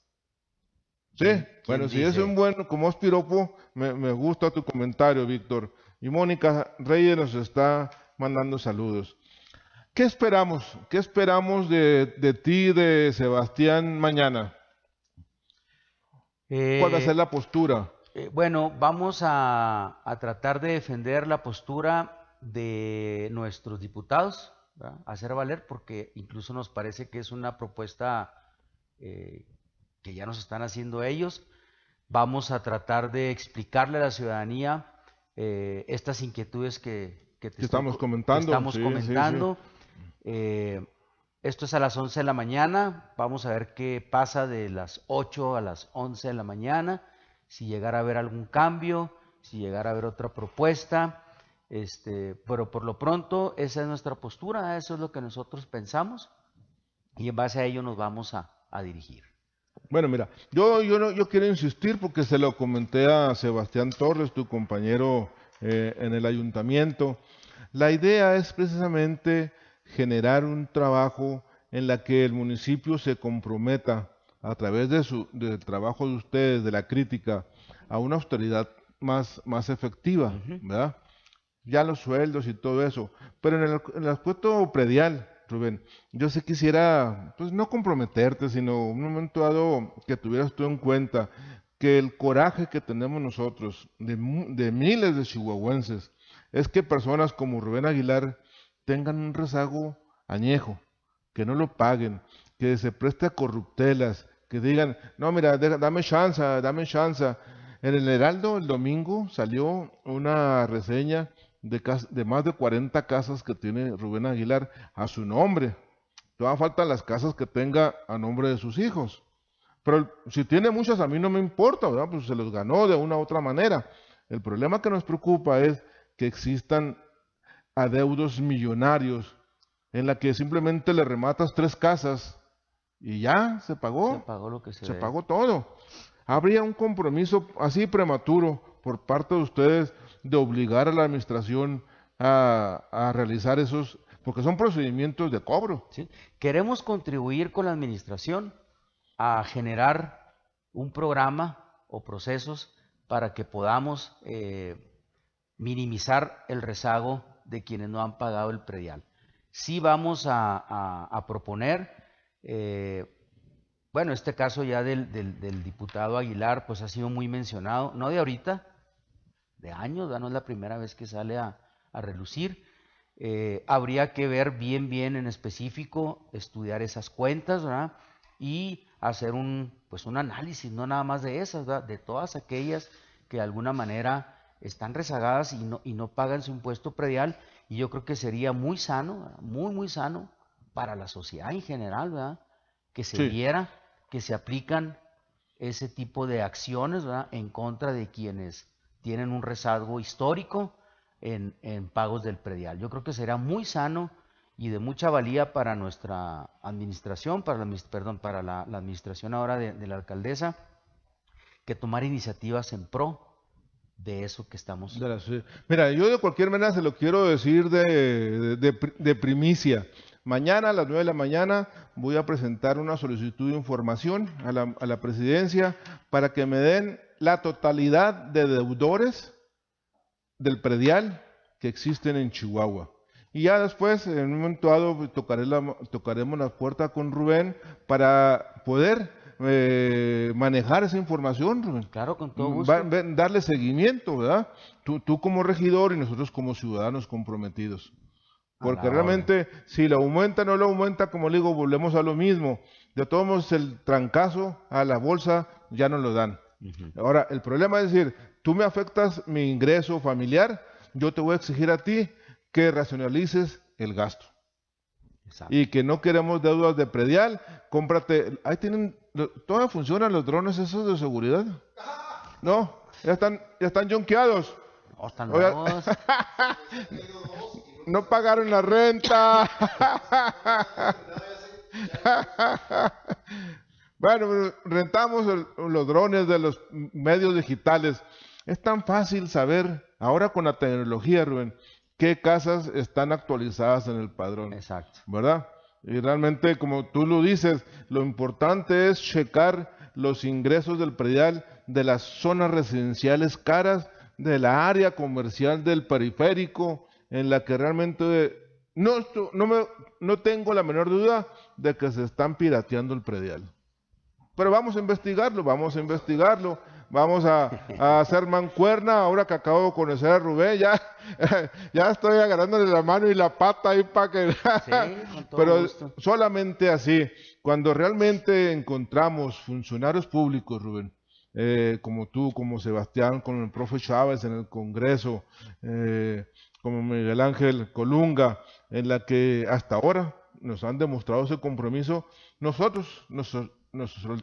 Sí, bueno, si es un buen, como es piropo, me, gusta tu comentario, Víctor. Y Mónica Reyes nos está mandando saludos. ¿Qué esperamos? ¿Qué esperamos de, ti, de Sebastián, mañana? ¿Cuál va a eh, ser la postura? Eh, bueno, vamos a, tratar de defender la postura de nuestros diputados, hacer valer, porque incluso nos parece que es una propuesta eh, que ya nos están haciendo ellos. Vamos a tratar de explicarle a la ciudadanía eh, estas inquietudes que, estamos, comentando. estamos comentando. Esto es a las 11 de la mañana. Vamos a ver qué pasa de las 8 a las 11 de la mañana si llegara a haber algún cambio, si llegara a haber otra propuesta. Este, pero por lo pronto esa es nuestra postura, eso es lo que nosotros pensamos y en base a ello nos vamos a, dirigir. Bueno, mira, yo, yo, yo quiero insistir porque se lo comenté a Sebastián Torres, tu compañero eh, en el ayuntamiento. La idea es precisamente generar un trabajo en la que el municipio se comprometa a través de su, del trabajo de ustedes, de la crítica, a una austeridad más, más efectiva, ¿verdad? Ya los sueldos y todo eso. Pero en el, aspecto predial, Rubén, yo sí quisiera, pues no comprometerte, sino un momento dado que tuvieras tú en cuenta que el coraje que tenemos nosotros, de, de miles de chihuahuenses, es que personas como Rubén Aguilar tengan un rezago añejo, que no lo paguen, que se preste a corruptelas, que digan, no, mira, dame chance, dame chance. En el Heraldo el domingo salió una reseña de, más de 40 casas que tiene Rubén Aguilar a su nombre. Todavía faltan las casas que tenga a nombre de sus hijos. Pero si tiene muchas, a mí no me importa, ¿verdad? Pues se los ganó de una u otra manera. El problema que nos preocupa es que existan adeudos millonarios en la que simplemente le rematas tres casas y ya se pagó. Se pagó lo que se, pagó todo. Habría un compromiso así prematuro por parte de ustedes de obligar a la administración a, realizar esos, porque son procedimientos de cobro. Queremos contribuir con la administración a generar un programa o procesos para que podamos eh, minimizar el rezago de quienes no han pagado el predial. Sí vamos a proponer eh, bueno, este caso ya del, diputado Aguilar, pues ha sido muy mencionado, no de ahorita, de años, no es la primera vez que sale a, relucir. Eh, habría que ver bien, bien en específico, estudiar esas cuentas, ¿verdad? Y hacer un, pues un análisis, no nada más de esas, De todas aquellas que de alguna manera están rezagadas y no, y no pagan su impuesto predial. Y yo creo que sería muy sano, muy, muy sano para la sociedad en general, ¿verdad? Que se viera que se aplican ese tipo de acciones ¿verdad? en contra de quienes tienen un rezago histórico en, pagos del predial. Yo creo que será muy sano y de mucha valía para nuestra administración, para la, perdón, para la, administración ahora de, la alcaldesa, que tomar iniciativas en pro de eso que estamos. Mira, yo de cualquier manera se lo quiero decir de, de primicia. Mañana a las 9 de la mañana voy a presentar una solicitud de información a la, a la presidencia para que me den la totalidad de deudores del predial que existen en Chihuahua. Y ya después, en un momento dado, tocaré la, tocaremos la puerta con Rubén para poder eh, manejar esa información, Rubén. Claro, con todo mm, gusto. darle seguimiento, ¿verdad? tú como regidor y nosotros como ciudadanos comprometidos. Porque realmente si lo aumenta o no lo aumenta, como le digo, volvemos a lo mismo. De todos el trancazo a la bolsa ya no lo dan. Ahora, el problema es decir, tú me afectas mi ingreso familiar, yo te voy a exigir a ti que racionalices el gasto. Y que no queremos deudas de predial, cómprate, ahí tienen, todavía funcionan los drones esos de seguridad. No, ya están, ya están jonqueados. están no pagaron la renta. bueno, rentamos los drones de los medios digitales. Es tan fácil saber, ahora con la tecnología, Rubén, qué casas están actualizadas en el padrón. Exacto. ¿Verdad? Y realmente, como tú lo dices, lo importante es checar los ingresos del predial de las zonas residenciales caras, de la área comercial del periférico, en la que realmente no, no, no tengo la menor duda de que se están pirateando el predial. Pero vamos a investigarlo, vamos a investigarlo. Vamos a, hacer mancuerna, ahora que acabo de conocer a Rubén, ya, ya estoy agarrándole la mano y la pata ahí para que... Pero solamente así, cuando realmente encontramos funcionarios públicos, Rubén, eh, como tú, como Sebastián, con el profe Chávez en el Congreso, eh, como Miguel Ángel Colunga, en la que hasta ahora nos han demostrado ese compromiso. Nosotros nos,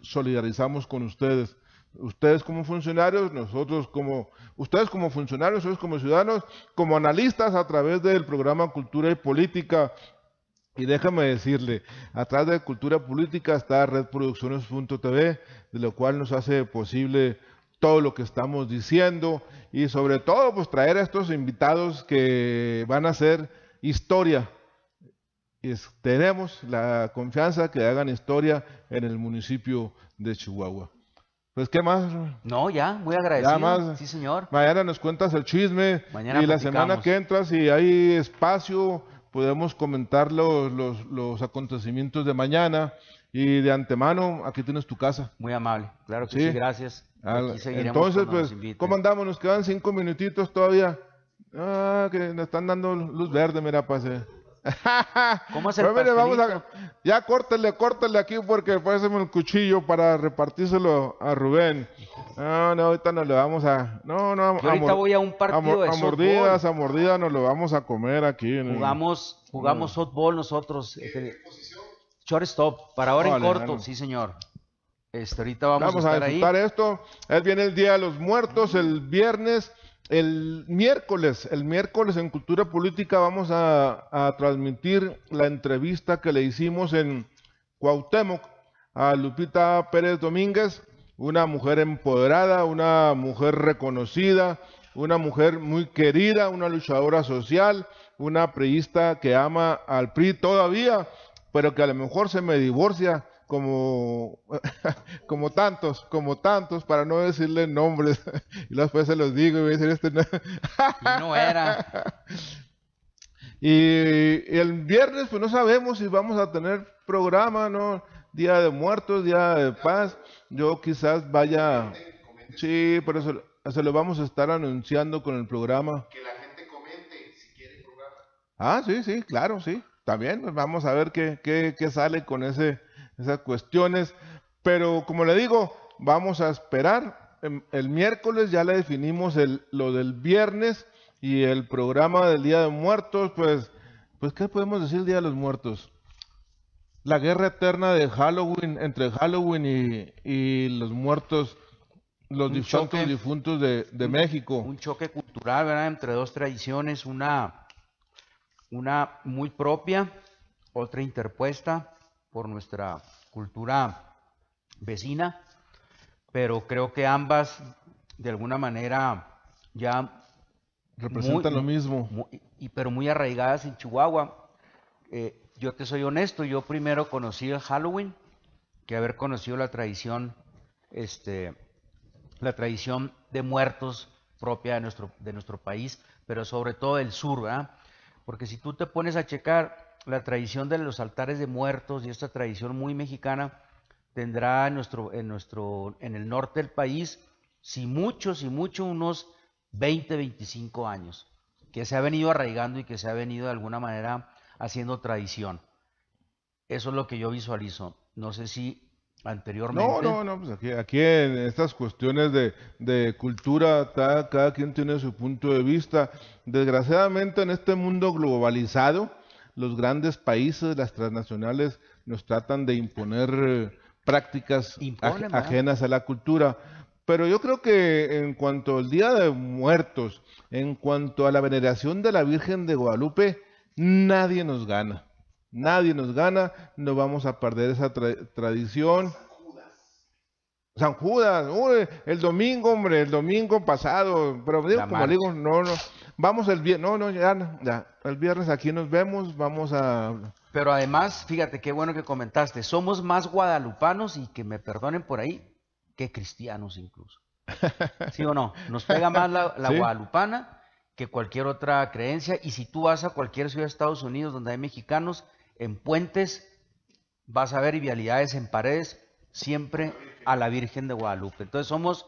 solidarizamos con ustedes ustedes como funcionarios, nosotros como, ustedes como funcionarios, como ciudadanos, como analistas a través del programa Cultura y Política. Y déjame decirle, atrás de Cultura Política está RedProducciones.tv, de lo cual nos hace posible todo lo que estamos diciendo y sobre todo pues traer a estos invitados que van a hacer historia. tenemos la confianza que hagan historia en el municipio de Chihuahua. Pues, ¿qué más? No, ya, muy agradecido. más. Sí, señor. Mañana nos cuentas el chisme. Mañana y la semana que entra, si hay espacio, podemos comentar los, los, acontecimientos de mañana. Y de antemano, aquí tienes tu casa. Muy amable. Claro que sí gracias. Ah, entonces, pues, ¿cómo andamos? Nos quedan cinco minutitos todavía. Ah, que nos están dando luz verde, mira, pase. ¿Cómo hacer Pero mire, vamos a, ya córtale, córtale aquí porque después el cuchillo para repartírselo a Rubén. Ah, no, ahorita no lo vamos a. No, no, ahorita voy a un partido a, de a mordidas, a mordidas nos lo vamos a comer aquí. Jugamos, jugamos ah. softball nosotros. Short este, shortstop, para ahora en corto, sí, señor. Este, vamos, a, esto. es viene el Día de los Muertos, el viernes, el miércoles, el miércoles en Cultura Política vamos a, transmitir la entrevista que le hicimos en Cuauhtémoc a Lupita Pérez Domínguez, una mujer empoderada, una mujer reconocida, una mujer muy querida, una luchadora social, una priista que ama al PRI todavía, pero que a lo mejor se me divorcia como, como tantos, como tantos, para no decirle nombres. Y después se los digo y voy a decir este no. era. Y, el viernes, pues no sabemos si vamos a tener programa, ¿no? Día de muertos, día de paz. Yo quizás vaya. Sí, pero eso, se lo vamos a estar anunciando con el programa. Que la gente comente si quiere el programa. Ah, sí, sí, claro, sí. También, pues vamos a ver qué, qué, qué sale con ese esas cuestiones. Pero como le digo, vamos a esperar. Em, el miércoles ya le definimos lo del viernes y el programa del Día de Muertos, pues, pues ¿qué podemos decir el Día de los Muertos? La guerra eterna de Halloween, entre Halloween y, y los muertos, los difuntos, difuntos de, México. Un choque cultural, ¿verdad? Entre dos tradiciones, una, una muy propia, otra interpuesta por nuestra cultura vecina, pero creo que ambas de alguna manera ya representan lo mismo. y, pero muy arraigadas en Chihuahua. Eh, yo te soy honesto, yo primero conocí el Halloween que haber conocido la tradición, este, la tradición de muertos propia de nuestro, de nuestro país, pero sobre todo del sur, ¿verdad? Porque si tú te pones a checar, la tradición de los altares de muertos y esta tradición muy mexicana tendrá en nuestro, en nuestro, en el norte del país, si mucho, si mucho, unos 20, 25 años, que se ha venido arraigando y que se ha venido de alguna manera haciendo tradición. Eso es lo que yo visualizo. No sé si anteriormente. No, no, no, pues aquí, en estas cuestiones de, cultura, cada quien tiene su punto de vista. Desgraciadamente en este mundo globalizado, los grandes países, las transnacionales, nos tratan de imponer eh, prácticas ajenas a la cultura. Pero yo creo que en cuanto al Día de Muertos, en cuanto a la veneración de la Virgen de Guadalupe, nadie nos gana. Nadie nos gana, no vamos a perder esa tradición. San Judas, el domingo, hombre, el domingo pasado, pero digo, como digo, no, no, vamos el viernes, no, no, ya, ya, el viernes aquí nos vemos, vamos a... Pero además, fíjate qué bueno que comentaste, somos más guadalupanos y que me perdonen por ahí, que cristianos incluso. ¿Sí o no? Nos pega más la, guadalupana que cualquier otra creencia y si tú vas a cualquier ciudad de Estados Unidos donde hay mexicanos, en puentes vas a ver y en paredes siempre a la Virgen de Guadalupe. Entonces somos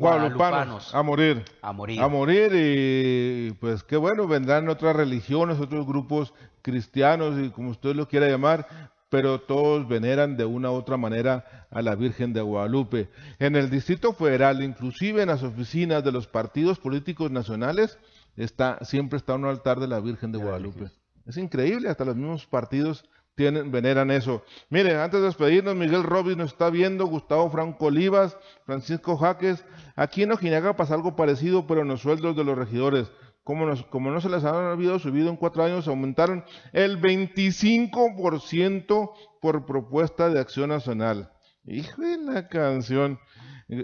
guadalupanos a morir. A morir. A morir y pues qué bueno, vendrán otras religiones, otros grupos cristianos y como usted lo quiera llamar, pero todos veneran de una u otra manera a la Virgen de Guadalupe. En el Distrito Federal, inclusive en las oficinas de los partidos políticos nacionales, está, siempre está un altar de la Virgen de Guadalupe. Es increíble, hasta los mismos partidos tienen, veneran eso. Miren, antes de despedirnos, Miguel Robbins nos está viendo, Gustavo Franco Olivas, Francisco Jaques. Aquí en Ojinaga pasa algo parecido, pero en los sueldos de los regidores. Como, no se les ha habido subido en cuatro años, aumentaron el 25% por propuesta de acción nacional. Hijo de la canción.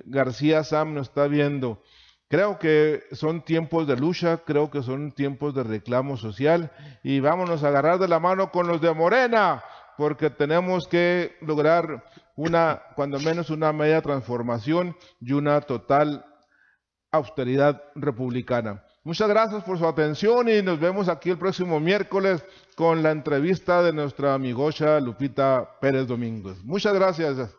García Sam nos está viendo. Creo que son tiempos de lucha, creo que son tiempos de reclamo social y vámonos a agarrar de la mano con los de Morena, porque tenemos que lograr una, cuando menos una media transformación y una total austeridad republicana. Muchas gracias por su atención y nos vemos aquí el próximo miércoles con la entrevista de nuestra amigocha Lupita Pérez Domínguez. Muchas gracias.